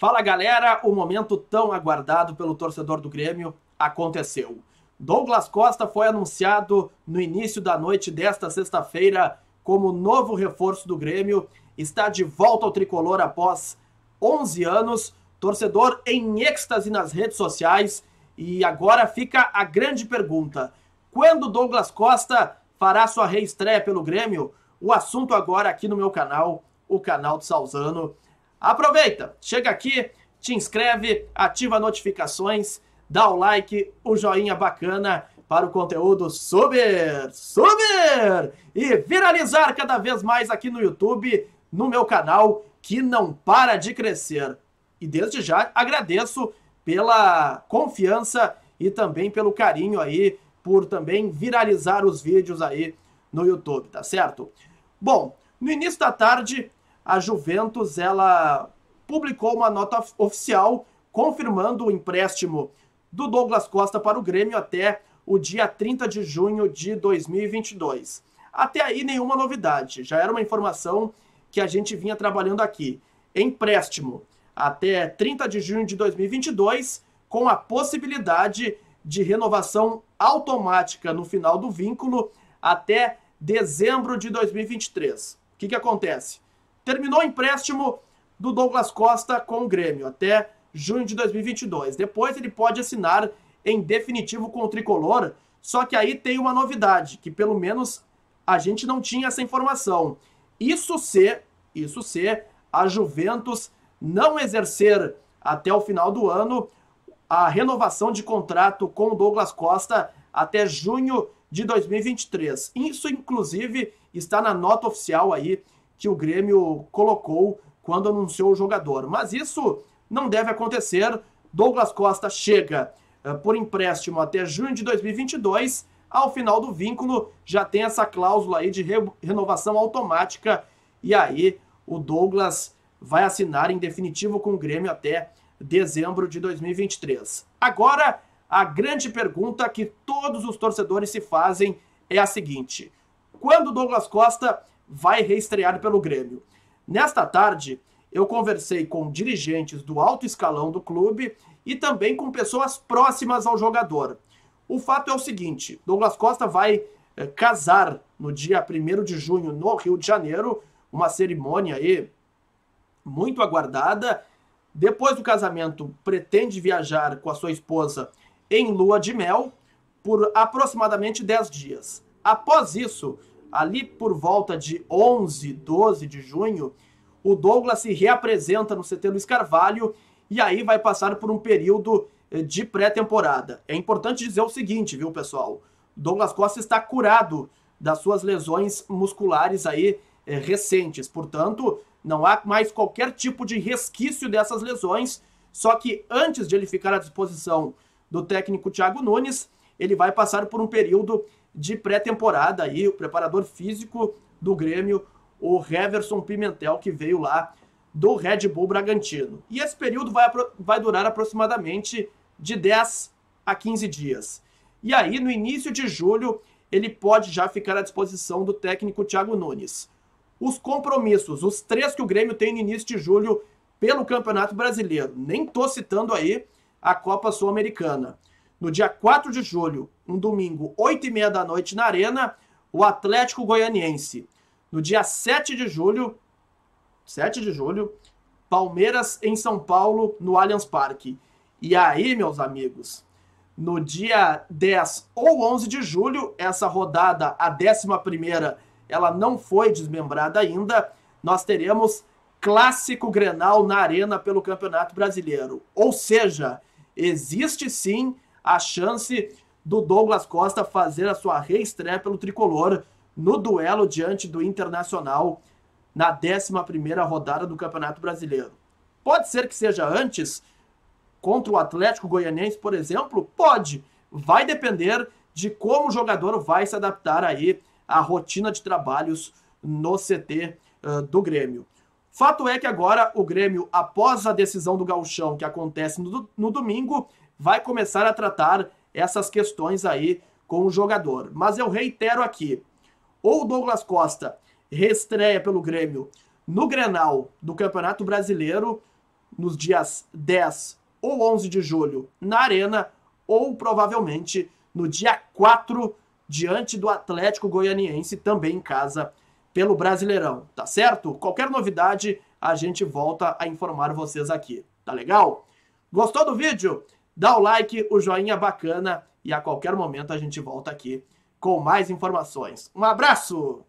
Fala galera, o momento tão aguardado pelo torcedor do Grêmio aconteceu. Douglas Costa foi anunciado no início da noite desta sexta-feira como novo reforço do Grêmio. Está de volta ao tricolor após 11 anos. Torcedor em êxtase nas redes sociais. E agora fica a grande pergunta: quando Douglas Costa fará sua reestreia pelo Grêmio? O assunto agora aqui no meu canal, o canal do Salzano. Aproveita, chega aqui, te inscreve, ativa notificações, dá o like, o joinha bacana para o conteúdo subir, subir e viralizar cada vez mais aqui no YouTube, no meu canal que não para de crescer. E desde já agradeço pela confiança e também pelo carinho aí por também viralizar os vídeos aí no YouTube, tá certo? Bom, no início da tarde a Juventus ela publicou uma nota oficial confirmando o empréstimo do Douglas Costa para o Grêmio até o dia 30 de junho de 2022. Até aí, nenhuma novidade, já era uma informação que a gente vinha trabalhando aqui. Empréstimo até 30 de junho de 2022, com a possibilidade de renovação automática no final do vínculo até dezembro de 2023. O que, que acontece? Terminou o empréstimo do Douglas Costa com o Grêmio até junho de 2022. Depois ele pode assinar em definitivo com o tricolor. Só que aí tem uma novidade, que pelo menos a gente não tinha essa informação. Isso se, isso se a Juventus não exercer até o final do ano a renovação de contrato com o Douglas Costa até junho de 2023. Isso inclusive está na nota oficial aí que o Grêmio colocou quando anunciou o jogador. Mas isso não deve acontecer. Douglas Costa chega eh, por empréstimo até junho de 2022. Ao final do vínculo, já tem essa cláusula aí de re renovação automática. E aí, o Douglas vai assinar em definitivo com o Grêmio até dezembro de 2023. Agora, a grande pergunta que todos os torcedores se fazem é a seguinte: quando Douglas Costa vai reestrear pelo Grêmio. Nesta tarde, eu conversei com dirigentes do alto escalão do clube e também com pessoas próximas ao jogador. O fato é o seguinte: Douglas Costa vai é, casar no dia 1 de junho no Rio de Janeiro, uma cerimônia aí muito aguardada. Depois do casamento, pretende viajar com a sua esposa em lua de mel por aproximadamente 10 dias. Após isso, ali por volta de 11, 12 de junho, o Douglas se reapresenta no CT Luiz Carvalho e aí vai passar por um período eh, de pré-temporada. É importante dizer o seguinte, viu, pessoal? Douglas Costa está curado das suas lesões musculares aí é, recentes. Portanto, não há mais qualquer tipo de resquício dessas lesões. Só que antes de ele ficar à disposição do técnico Thiago Nunes, ele vai passar por um período de pré-temporada aí, o preparador físico do Grêmio, o Reverson Pimentel, que veio lá do Red Bull Bragantino. E esse período vai, vai durar aproximadamente de 10 a 15 dias. E aí, no início de julho, ele pode já ficar à disposição do técnico Thiago Nunes. Os compromissos, os três que o Grêmio tem no início de julho pelo Campeonato Brasileiro, nem tô citando aí a Copa Sul-Americana no dia 4 de julho, um domingo, 8h30 da noite, na Arena, o Atlético Goianiense. No dia 7 de julho, 7 de julho, Palmeiras em São Paulo, no Allianz Parque. E aí, meus amigos, no dia 10 ou 11 de julho, essa rodada, a 11ª, ela não foi desmembrada ainda, nós teremos Clássico Grenal na Arena pelo Campeonato Brasileiro. Ou seja, existe sim a chance do Douglas Costa fazer a sua reestreia pelo tricolor no duelo diante do Internacional na 11 rodada do Campeonato Brasileiro. Pode ser que seja antes contra o Atlético Goianiense, por exemplo? Pode. Vai depender de como o jogador vai se adaptar aí à rotina de trabalhos no CT uh, eh, do Grêmio. Fato é que agora o Grêmio, após a decisão do Galchão que acontece no, no domingo, vai começar a tratar essas questões aí com o jogador. Mas eu reitero aqui, ou Douglas Costa reestreia pelo Grêmio no Grenal do Campeonato Brasileiro nos dias 10 ou 11 de julho na Arena ou provavelmente no dia 4 diante do Atlético Goianiense também em casa pelo Brasileirão, tá certo? Qualquer novidade a gente volta a informar vocês aqui, tá legal? Gostou do vídeo? Dá o like, o joinha bacana e a qualquer momento a gente volta aqui com mais informações. Um abraço!